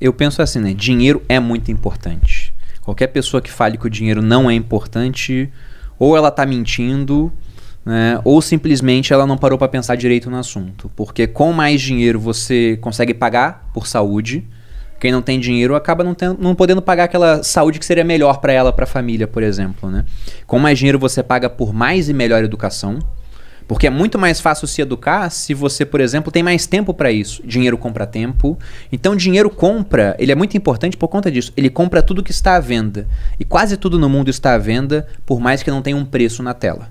Eu penso assim, né? Dinheiro é muito importante. Qualquer pessoa que fale que o dinheiro não é importante, ou ela está mentindo, né? ou simplesmente ela não parou para pensar direito no assunto. Porque com mais dinheiro você consegue pagar por saúde. Quem não tem dinheiro acaba não, tendo, não podendo pagar aquela saúde que seria melhor para ela, para a família, por exemplo. Né? Com mais dinheiro você paga por mais e melhor educação. Porque é muito mais fácil se educar se você, por exemplo, tem mais tempo para isso. Dinheiro compra tempo. Então, dinheiro compra, ele é muito importante por conta disso. Ele compra tudo que está à venda. E quase tudo no mundo está à venda, por mais que não tenha um preço na tela.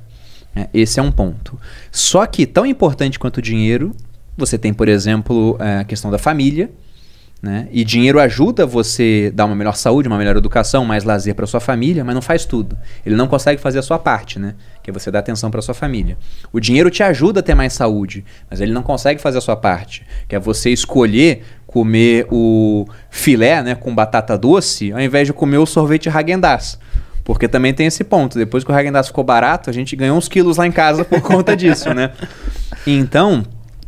É, esse é um ponto. Só que, tão importante quanto o dinheiro, você tem, por exemplo, a questão da família né? E dinheiro ajuda você a dar uma melhor saúde, uma melhor educação, mais lazer para sua família, mas não faz tudo. Ele não consegue fazer a sua parte, né? Que é você dar atenção para sua família. O dinheiro te ajuda a ter mais saúde, mas ele não consegue fazer a sua parte, que é você escolher comer o filé, né, com batata doce, ao invés de comer o sorvete Häagen-Dazs. Porque também tem esse ponto. Depois que o Häagen-Dazs ficou barato, a gente ganhou uns quilos lá em casa por conta disso, né? Então,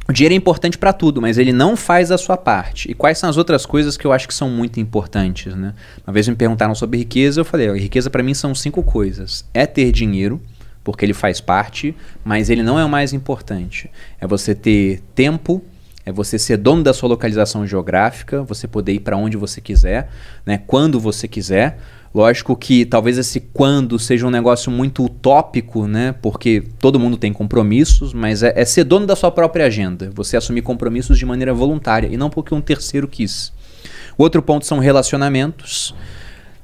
o dinheiro é importante para tudo, mas ele não faz a sua parte. E quais são as outras coisas que eu acho que são muito importantes, né? Uma vez me perguntaram sobre riqueza, eu falei, riqueza para mim são cinco coisas. É ter dinheiro, porque ele faz parte, mas ele não é o mais importante. É você ter tempo, é você ser dono da sua localização geográfica, você poder ir para onde você quiser, né? quando você quiser. Lógico que talvez esse quando seja um negócio muito utópico, né? Porque todo mundo tem compromissos, mas é, é ser dono da sua própria agenda. Você assumir compromissos de maneira voluntária e não porque um terceiro quis. O outro ponto são relacionamentos.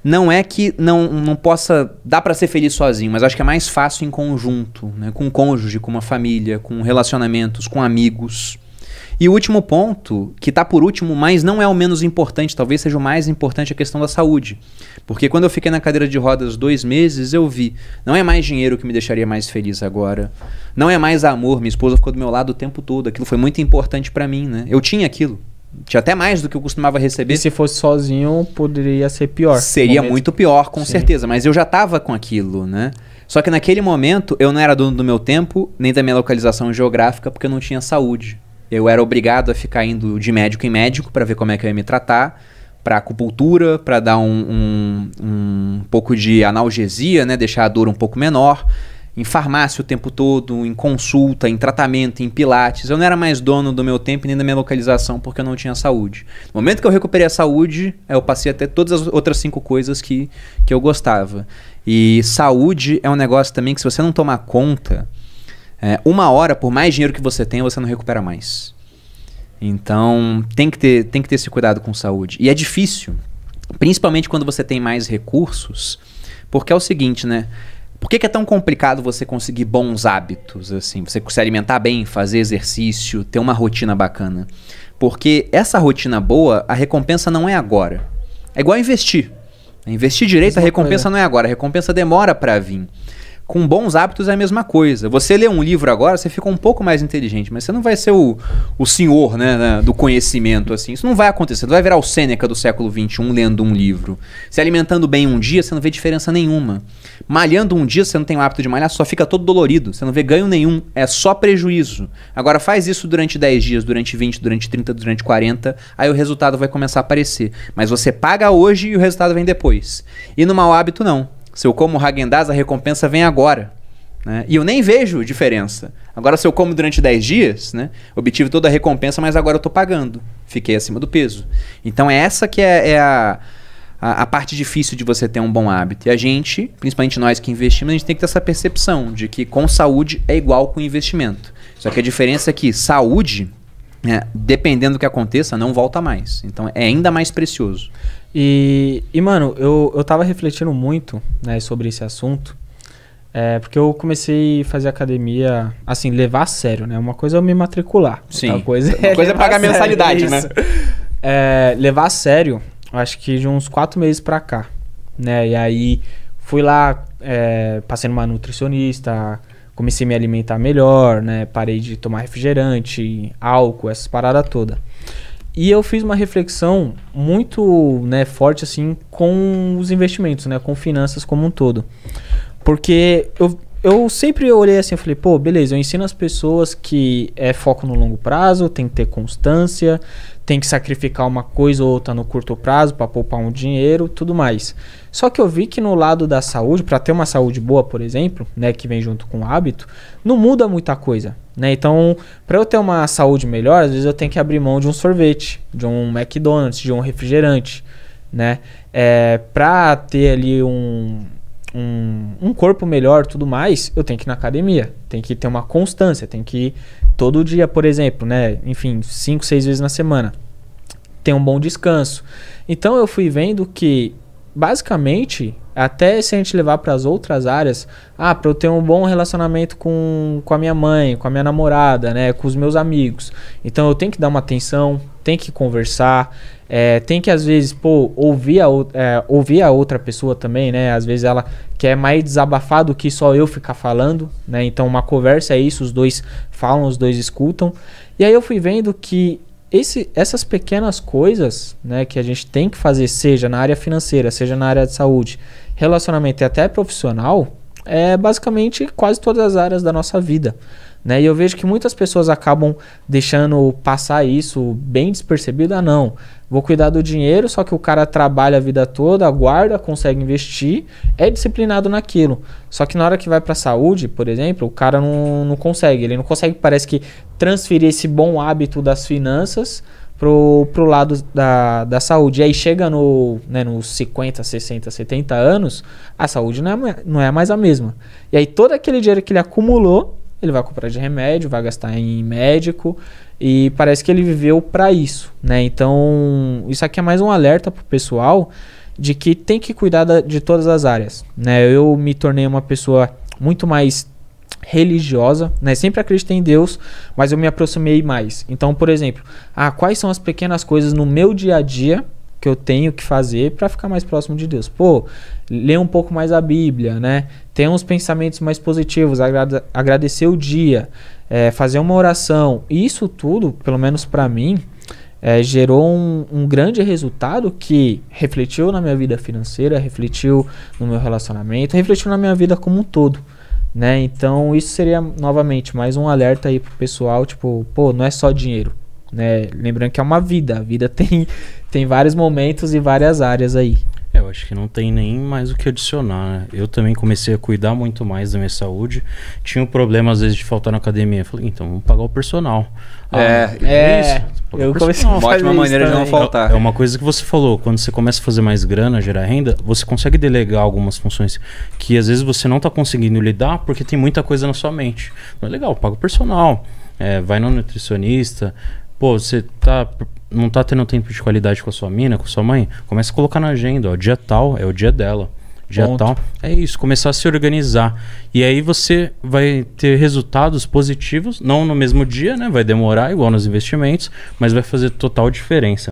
Não é que não, não possa. dá para ser feliz sozinho, mas acho que é mais fácil em conjunto, né? com um cônjuge, com uma família, com relacionamentos, com amigos. E o último ponto, que está por último, mas não é o menos importante, talvez seja o mais importante, é a questão da saúde. Porque quando eu fiquei na cadeira de rodas dois meses, eu vi, não é mais dinheiro que me deixaria mais feliz agora, não é mais amor, minha esposa ficou do meu lado o tempo todo, aquilo foi muito importante para mim, né? Eu tinha aquilo, tinha até mais do que eu costumava receber. E se fosse sozinho, poderia ser pior. Seria muito pior, com Sim. certeza. Mas eu já estava com aquilo, né? Só que naquele momento, eu não era dono do meu tempo, nem da minha localização geográfica, porque eu não tinha saúde. Eu era obrigado a ficar indo de médico em médico para ver como é que eu ia me tratar, para acupuntura, para dar um, um, um pouco de analgesia, né, deixar a dor um pouco menor, em farmácia o tempo todo, em consulta, em tratamento, em pilates. Eu não era mais dono do meu tempo nem da minha localização porque eu não tinha saúde. No momento que eu recuperei a saúde, eu passei até todas as outras cinco coisas que, que eu gostava. E saúde é um negócio também que se você não tomar conta, é, uma hora, por mais dinheiro que você tenha, você não recupera mais. Então, tem que, ter, tem que ter esse cuidado com saúde. E é difícil, principalmente quando você tem mais recursos, porque é o seguinte, né? Por que, que, é tão complicado você conseguir bons hábitos, assim? Você se alimentar bem, fazer exercício, ter uma rotina bacana. Porque essa rotina boa, a recompensa não é agora. É igual investir. Investir direito, a recompensa não é agora. A recompensa demora para vir com bons hábitos é a mesma coisa. Você lê um livro agora, você fica um pouco mais inteligente, mas você não vai ser o, o senhor né, né do conhecimento, assim. Isso não vai acontecer. Você não vai virar o Sêneca do século XXI lendo um livro. Se alimentando bem um dia, você não vê diferença nenhuma. Malhando um dia, você não tem o hábito de malhar, só fica todo dolorido. Você não vê ganho nenhum. É só prejuízo. Agora, faz isso durante 10 dias, durante 20, durante 30, durante 40. Aí o resultado vai começar a aparecer. Mas você paga hoje e o resultado vem depois. E no mau hábito, não. Se eu como Hagendaz, a recompensa vem agora. Né? E eu nem vejo diferença. Agora, se eu como durante 10 dias, né? obtive toda a recompensa, mas agora eu estou pagando. Fiquei acima do peso. Então, é essa que é, é a, a, a, parte difícil de você ter um bom hábito. E a gente, principalmente nós que investimos, a gente tem que ter essa percepção de que com saúde é igual com investimento. Só que a diferença é que saúde, né? dependendo do que aconteça, não volta mais. Então, é ainda mais precioso. E, e mano, eu, eu tava refletindo muito né, sobre esse assunto. É, porque eu comecei a fazer academia, assim, levar a sério, né? Uma coisa é eu me matricular. Sim. Outra é coisa é, Uma coisa é pagar sério, mensalidade, né? isso. né? É, levar a sério, acho que de uns quatro meses pra cá, né? E aí fui lá, é, passei numa nutricionista, comecei a me alimentar melhor, né? Parei de tomar refrigerante, álcool, essas paradas todas. E eu fiz uma reflexão muito né, forte assim com os investimentos, né, com finanças como um todo. Porque eu eu sempre olhei assim, eu falei, pô, beleza, eu ensino as pessoas que é foco no longo prazo, tem que ter constância, tem que sacrificar uma coisa ou outra no curto prazo para poupar um dinheiro, tudo mais. Só que eu vi que no lado da saúde, para ter uma saúde boa, por exemplo, né, que vem junto com o hábito, não muda muita coisa, né? Então, para eu ter uma saúde melhor, às vezes eu tenho que abrir mão de um sorvete, de um McDonald's, de um refrigerante, né? É, para ter ali um um, um corpo melhor, tudo mais, eu tenho que ir na academia, tem que ter uma constância, tem que ir todo dia, por exemplo, né? Enfim, cinco, seis vezes na semana. Ter um bom descanso. Então eu fui vendo que basicamente até se a gente levar para as outras áreas, ah, para eu ter um bom relacionamento com, com a minha mãe, com a minha namorada, né, com os meus amigos. Então eu tenho que dar uma atenção, tem que conversar, é, tem que às vezes, pô, ouvir a, é, ouvir a outra pessoa também, né? Às vezes ela quer mais desabafar do que só eu ficar falando, né? Então uma conversa é isso, os dois falam, os dois escutam. E aí eu fui vendo que esse, essas pequenas coisas né, que a gente tem que fazer, seja na área financeira, seja na área de saúde, relacionamento e até profissional, é basicamente quase todas as áreas da nossa vida. Né? E eu vejo que muitas pessoas acabam deixando passar isso bem despercebido. Ah, não, vou cuidar do dinheiro, só que o cara trabalha a vida toda, guarda, consegue investir, é disciplinado naquilo. Só que na hora que vai para a saúde, por exemplo, o cara não, não consegue. Ele não consegue, parece que, transferir esse bom hábito das finanças pro, pro lado da, da saúde. E aí chega no, né, nos 50, 60, 70 anos, a saúde não é, não é mais a mesma. E aí todo aquele dinheiro que ele acumulou ele vai comprar de remédio, vai gastar em médico e parece que ele viveu para isso, né? Então, isso aqui é mais um alerta pro pessoal de que tem que cuidar de todas as áreas, né? Eu me tornei uma pessoa muito mais religiosa, né? Sempre acreditei em Deus, mas eu me aproximei mais. Então, por exemplo, ah, quais são as pequenas coisas no meu dia a dia que eu tenho que fazer para ficar mais próximo de Deus. Pô, ler um pouco mais a Bíblia, né? Ter uns pensamentos mais positivos, agrade agradecer o dia, é, fazer uma oração. Isso tudo, pelo menos para mim, é, gerou um, um, grande resultado que refletiu na minha vida financeira, refletiu no meu relacionamento, refletiu na minha vida como um todo. Né? Então, isso seria novamente mais um alerta aí pro pessoal, tipo, pô, não é só dinheiro né? Lembrando que é uma vida, a vida tem, tem vários momentos e várias áreas aí. É, eu acho que não tem nem mais o que adicionar. Né? Eu também comecei a cuidar muito mais da minha saúde. Tinha um problema, às vezes, de faltar na academia. Falei, então vamos pagar o personal. Ah, é, é, é isso, eu comecei a fazer uma maneira também. de não faltar. É, uma coisa que você falou, quando você começa a fazer mais grana, gerar renda, você consegue delegar algumas funções que às vezes você não está conseguindo lidar porque tem muita coisa na sua mente. Então é legal, paga o personal. É, vai no nutricionista, Pô, você tá, não tá tendo tempo de qualidade com a sua mina, com a sua mãe? Começa a colocar na agenda, ó. Dia tal é o dia dela. Dia tal. É isso, começar a se organizar. E aí você vai ter resultados positivos, não no mesmo dia, né? Vai demorar, igual nos investimentos, mas vai fazer total diferença.